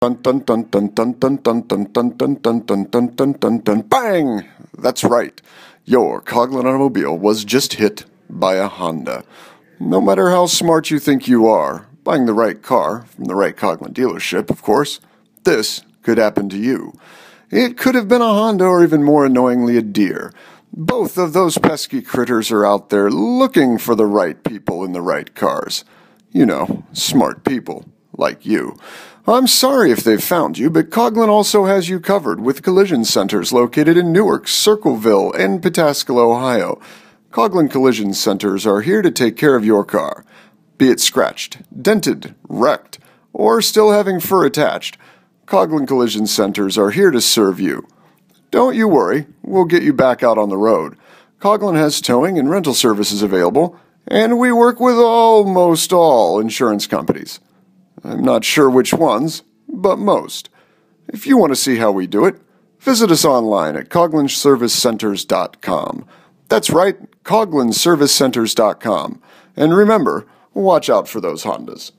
bang! That's right. Your Coglin automobile was just hit by a Honda. No matter how smart you think you are, buying the right car from the right Coglin dealership, of course, this could happen to you. It could have been a Honda or even more annoyingly a deer. Both of those pesky critters are out there looking for the right people in the right cars. You know, smart people like you. I'm sorry if they've found you, but Coglin also has you covered with collision centers located in Newark, Circleville, and Pataskala, Ohio. Coglin Collision Centers are here to take care of your car, be it scratched, dented, wrecked, or still having fur attached. Coglin Collision Centers are here to serve you. Don't you worry, we'll get you back out on the road. Coglin has towing and rental services available, and we work with almost all insurance companies. I'm not sure which ones, but most. If you want to see how we do it, visit us online at coglinservicecenters.com. That's right, coglinservicecenters.com. And remember, watch out for those Hondas.